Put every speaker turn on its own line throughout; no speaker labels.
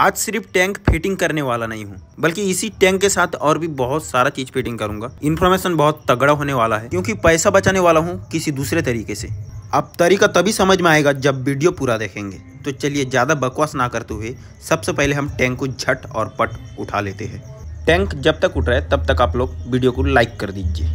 आज सिर्फ tank fitting करने वाला नहीं हूँ बल्कि इसी टैंक के साथ और भी बहुत सारा चीज फिटिंग करूंगा इन्फॉर्मेशन बहुत तगड़ा होने वाला है क्योंकि पैसा बचाने वाला हूँ किसी दूसरे तरीके से अब तरीका तभी समझ में आएगा जब वीडियो पूरा देखेंगे तो चलिए ज़्यादा बकवास ना करते हुए सबसे पहले हम टैंक को झट और पट उठा लेते हैं टैंक जब तक उठ रहा है तब तक आप लोग वीडियो को लाइक कर दीजिए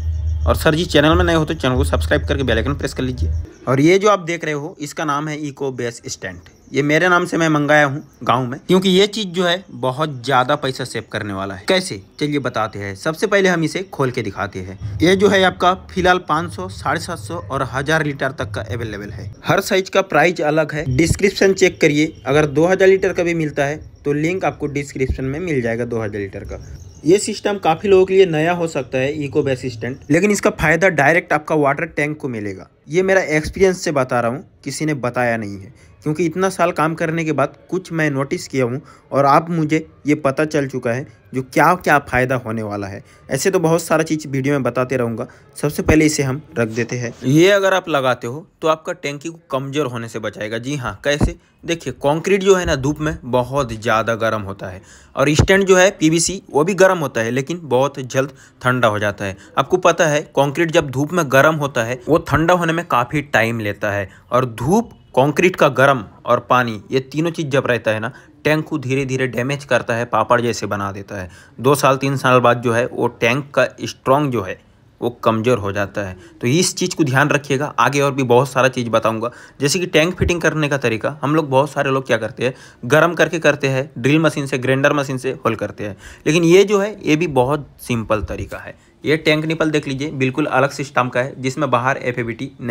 और सर जी चैनल में नए हो तो चैनल को सब्सक्राइब करके बेल आइकन प्रेस कर लीजिए और ये जो आप देख रहे हो इसका नाम है इको बेस स्टैंड ये मेरे नाम से मैं मंगाया हूँ गाँव में क्योंकि ये चीज़ जो है बहुत ज़्यादा पैसा सेव करने वाला है कैसे चलिए बताते हैं सबसे पहले हम इसे खोल के दिखाते हैं ये जो है आपका फिलहाल पाँच सौ साढ़े सात सौ और हजार लीटर तक का अवेलेबल है हर साइज का प्राइस अलग है डिस्क्रिप्शन चेक करिए अगर दो हजार लीटर का भी मिलता है तो लिंक आपको डिस्क्रिप्शन में मिल जाएगा दो हजार लीटर का ये सिस्टम काफ़ी लोगों के लिए नया हो सकता है इको बेसिस्टेंट लेकिन इसका फायदा डायरेक्ट आपका वाटर टैंक को मिलेगा ये मेरा एक्सपीरियंस से बता रहा हूँ किसी ने बताया नहीं है क्योंकि इतना साल काम करने के बाद कुछ मैं नोटिस किया हूँ और अब मुझे ये पता चल चुका है जो क्या क्या फ़ायदा होने वाला है ऐसे तो बहुत सारा चीज़ वीडियो में बताते रहूँगा सबसे पहले इसे हम रख देते हैं ये अगर आप लगाते हो तो आपका टैंकी को कमज़ोर होने से बचाएगा जी हाँ कैसे देखिए कॉन्क्रीट जो है ना धूप में बहुत ज़्यादा गर्म होता है और स्टैंड जो है पी वो भी गर्म होता है लेकिन बहुत जल्द ठंडा हो जाता है आपको पता है कॉन्क्रीट जब धूप में गर्म होता है वो ठंडा होने में काफ़ी टाइम लेता है और धूप कंक्रीट का गर्म और पानी ये तीनों चीज़ जब रहता है ना टैंक को धीरे धीरे डैमेज करता है पापड़ जैसे बना देता है दो साल तीन साल बाद जो है वो टैंक का स्ट्रॉन्ग जो है वो कमज़ोर हो जाता है तो इस चीज़ को ध्यान रखिएगा आगे और भी बहुत सारा चीज़ बताऊँगा जैसे कि टैंक फिटिंग करने का तरीका हम लोग बहुत सारे लोग क्या करते हैं गर्म करके करते हैं ड्रिल मशीन से ग्रेंडर मशीन से होल करते हैं लेकिन ये जो है ये भी बहुत सिंपल तरीका है ये टैंक निपल देख लीजिए बिल्कुल अलग सिस्टम का है जिसमें बाहर एफ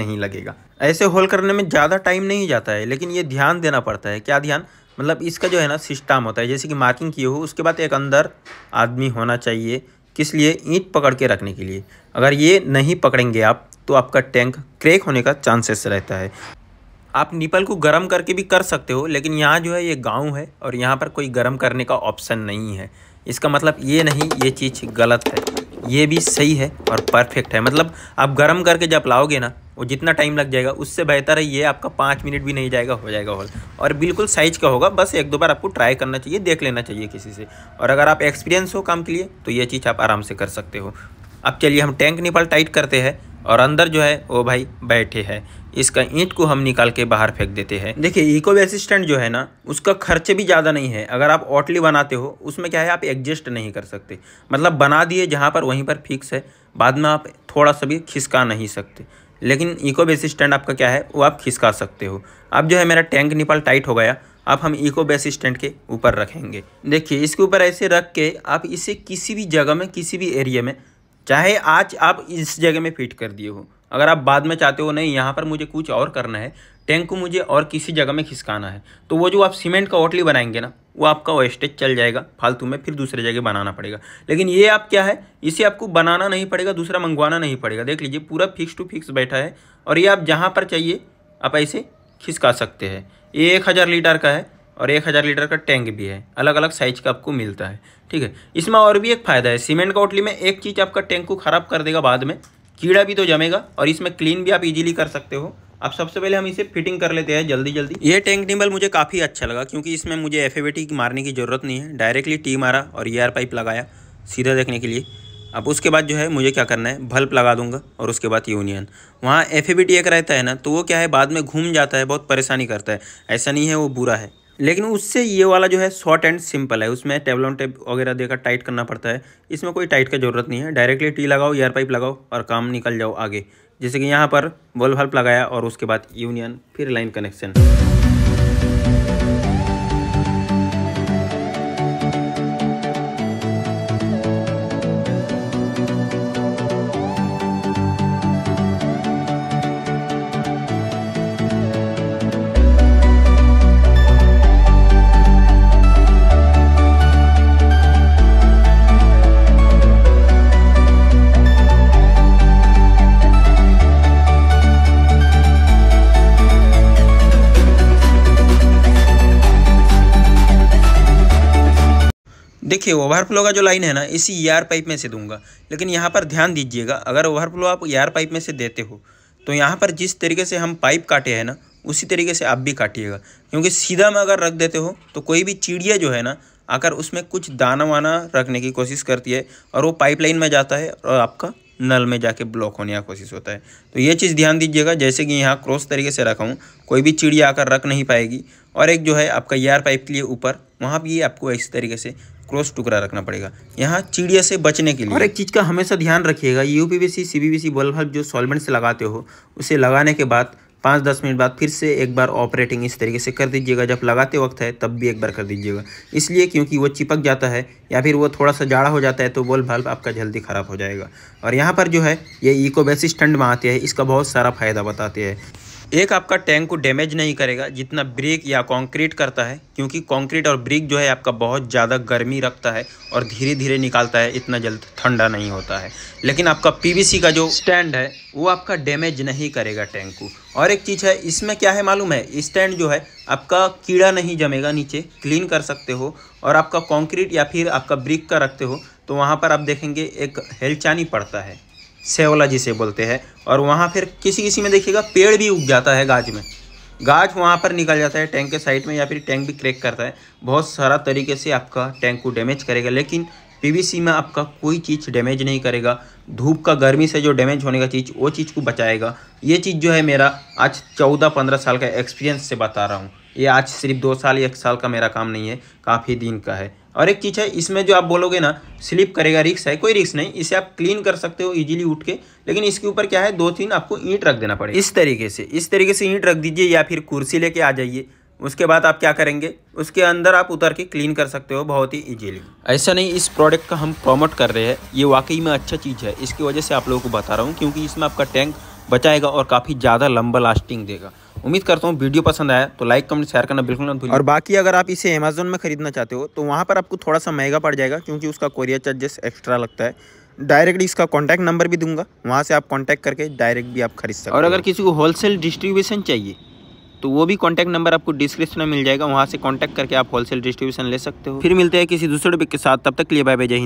नहीं लगेगा ऐसे होल करने में ज़्यादा टाइम नहीं जाता है लेकिन ये ध्यान देना पड़ता है क्या ध्यान मतलब इसका जो है ना सिस्टम होता है जैसे कि मार्किंग किए हो उसके बाद एक अंदर आदमी होना चाहिए किस लिए ईंट पकड़ के रखने के लिए अगर ये नहीं पकड़ेंगे आप तो आपका टैंक क्रैक होने का चांसेस रहता है आप निपल को गर्म करके भी कर सकते हो लेकिन यहाँ जो है ये गांव है और यहाँ पर कोई गर्म करने का ऑप्शन नहीं है इसका मतलब ये नहीं ये चीज़ गलत है ये भी सही है और परफेक्ट है मतलब आप गर्म करके जब लाओगे ना और जितना टाइम लग जाएगा उससे बेहतर है ये आपका पाँच मिनट भी नहीं जाएगा हो जाएगा हॉल और बिल्कुल साइज का होगा बस एक दो बार आपको ट्राई करना चाहिए देख लेना चाहिए किसी से और अगर आप एक्सपीरियंस हो काम के लिए तो ये चीज़ आप आराम से कर सकते हो अब चलिए हम टैंक निपल टाइट करते हैं और अंदर जो है वो भाई बैठे है इसका ईंट को हम निकाल के बाहर फेंक देते हैं देखिए इको असिस्टेंट जो है ना उसका खर्च भी ज़्यादा नहीं है अगर आप ओटली बनाते हो उसमें क्या है आप एडजस्ट नहीं कर सकते मतलब बना दिए जहाँ पर वहीं पर फिक्स है बाद में आप थोड़ा सा भी खिसका नहीं सकते लेकिन इको बेस स्टैंड आपका क्या है वो आप खिसका सकते हो अब जो है मेरा टैंक निपल टाइट हो गया अब हम इको बेस स्टैंड के ऊपर रखेंगे देखिए इसके ऊपर ऐसे रख के आप इसे किसी भी जगह में किसी भी एरिया में चाहे आज आप इस जगह में फिट कर दिए हो अगर आप बाद में चाहते हो नहीं यहाँ पर मुझे कुछ और करना है टैंक को मुझे और किसी जगह में खिसकाना है तो वो जो आप सीमेंट का ओटली बनाएंगे ना वो आपका वेस्टेज चल जाएगा फालतू में फिर दूसरे जगह बनाना पड़ेगा लेकिन ये आप क्या है इसे आपको बनाना नहीं पड़ेगा दूसरा मंगवाना नहीं पड़ेगा देख लीजिए पूरा फिक्स टू फिक्स बैठा है और ये आप जहाँ पर चाहिए आप ऐसे खिसका सकते हैं ये एक हज़ार लीटर का है और एक हज़ार लीटर का टैंक भी है अलग अलग साइज का आपको मिलता है ठीक है इसमें और भी एक फ़ायदा है सीमेंट का ओटली में एक चीज़ आपका टैंक को ख़राब कर देगा बाद में कीड़ा भी तो जमेगा और इसमें क्लीन भी आप इजीली कर सकते हो अब सबसे पहले हम इसे फिटिंग कर लेते हैं जल्दी जल्दी ये टैंक निबल मुझे काफ़ी अच्छा लगा क्योंकि इसमें मुझे एफ मारने की ज़रूरत नहीं है डायरेक्टली टी मारा और ई e पाइप लगाया सीधा देखने के लिए अब उसके बाद जो है मुझे क्या करना है भल्प लगा दूंगा और उसके बाद यूनियन वहाँ एफ एक रहता है ना तो वो क्या है बाद में घूम जाता है बहुत परेशानी करता है ऐसा नहीं है वो बुरा है लेकिन उससे ये वाला जो है शॉर्ट एंड सिंपल है उसमें टेबलॉन टेप वगैरह देकर टाइट करना पड़ता है इसमें कोई टाइट का ज़रूरत नहीं है डायरेक्टली टी लगाओ एयर e पाइप लगाओ और काम निकल जाओ आगे जैसे कि यहाँ पर बल्ब हल्प लगाया और उसके बाद यूनियन फिर लाइन कनेक्शन देखिए ओवरफ्लो का जो लाइन है ना इसी ई आर पाइप में से दूंगा लेकिन यहाँ पर ध्यान दीजिएगा अगर ओवरफ्लो आप ई आर पाइप में से देते हो तो यहाँ पर जिस तरीके से हम पाइप काटे हैं ना उसी तरीके से आप भी काटिएगा क्योंकि सीधा में अगर रख देते हो तो कोई भी चिड़िया जो है ना आकर उसमें कुछ दाना वाना रखने की कोशिश करती है और वो पाइपलाइन में जाता है और आपका नल में जाके ब्लॉक होने का कोशिश होता है तो ये चीज़ ध्यान दीजिएगा जैसे कि यहाँ क्रॉस तरीके से रखा हूँ कोई भी चिड़िया आकर रख नहीं पाएगी और एक जो है आपका यार e पाइप के लिए ऊपर वहाँ भी आपको इस तरीके से क्रॉस टुकड़ा रखना पड़ेगा यहाँ चिड़िया से बचने के लिए और एक चीज़ का हमेशा ध्यान रखिएगा यू पी सी बल्ब जो सॉलमेंट से लगाते हो उसे लगाने के बाद पाँच दस मिनट बाद फिर से एक बार ऑपरेटिंग इस तरीके से कर दीजिएगा जब लगाते वक्त है तब भी एक बार कर दीजिएगा इसलिए क्योंकि वो चिपक जाता है या फिर वो थोड़ा सा जाड़ा हो जाता है तो बल्ब बल्ब आपका जल्दी ख़राब हो जाएगा और यहाँ पर जो है ये इकोबेसिस ठंड में आते हैं इसका बहुत सारा फ़ायदा बताते हैं एक आपका टैंक को डैमेज नहीं करेगा जितना ब्रिक या कंक्रीट करता है क्योंकि कंक्रीट और ब्रिक जो है आपका बहुत ज़्यादा गर्मी रखता है और धीरे धीरे निकालता है इतना जल्द ठंडा नहीं होता है लेकिन आपका पीवीसी का जो स्टैंड है वो आपका डैमेज नहीं करेगा टैंक को और एक चीज़ है इसमें क्या है मालूम है स्टैंड जो है आपका कीड़ा नहीं जमेगा नीचे क्लीन कर सकते हो और आपका कॉन्क्रीट या फिर आपका ब्रिक का रखते हो तो वहाँ पर आप देखेंगे एक हेलचानी पड़ता है सेवला जिसे बोलते हैं और वहाँ फिर किसी किसी में देखिएगा पेड़ भी उग जाता है गाज में गाज वहाँ पर निकल जाता है टैंक के साइड में या फिर टैंक भी क्रैक करता है बहुत सारा तरीके से आपका टैंक को डैमेज करेगा लेकिन पीवीसी में आपका कोई चीज़ डैमेज नहीं करेगा धूप का गर्मी से जो डैमेज होने का चीज़ वो चीज़ को बचाएगा ये चीज़ जो है मेरा आज चौदह पंद्रह साल का एक्सपीरियंस से बता रहा हूँ ये आज सिर्फ दो साल या एक साल का मेरा काम नहीं है काफ़ी दिन का है और एक चीज़ है इसमें जो आप बोलोगे ना स्लिप करेगा रिक्स है कोई रिक्स नहीं इसे आप क्लीन कर सकते हो इजीली उठ के लेकिन इसके ऊपर क्या है दो तीन आपको ईंट रख देना पड़ेगा इस तरीके से इस तरीके से ईंट रख दीजिए या फिर कुर्सी लेके आ जाइए उसके बाद आप क्या करेंगे उसके अंदर आप उतर के क्लीन कर सकते हो बहुत ही इजीली ऐसा नहीं इस प्रोडक्ट का हम प्रमोट कर रहे हैं ये वाकई में अच्छा चीज़ है इसकी वजह से आप लोगों को बता रहा हूँ क्योंकि इसमें आपका टैंक बचाएगा और काफ़ी ज़्यादा लंबा लास्टिंग देगा उम्मीद करता हूँ वीडियो पसंद आया तो लाइक कमेंट शेयर करना बिल्कुल ना और बाकी अगर आप इसे अमेजोन में खरीदना चाहते हो तो वहाँ पर आपको थोड़ा सा महंगा पड़ जाएगा क्योंकि उसका कोरियर चार्जेस एक्स्ट्रा लगता है डायरेक्ट इसका कॉन्टैक्ट नंबर भी दूंगा वहाँ से आप कॉन्टैक्ट करके डायरेक्ट भी आप खरीद सकते और अगर किसी को होलसेल डिस्ट्रीब्यूशन चाहिए तो वो भी कॉन्टैक्ट नंबर आपको डिस्क्रिप्शन में मिल जाएगा वहाँ से कॉन्टैक्ट करके आप होलसेल डिस्ट्रीब्यूशन ले सकते हो फिर मिलते हैं किसी दूसरे बिक के साथ तब तक लिए बाय बाय जय हिंद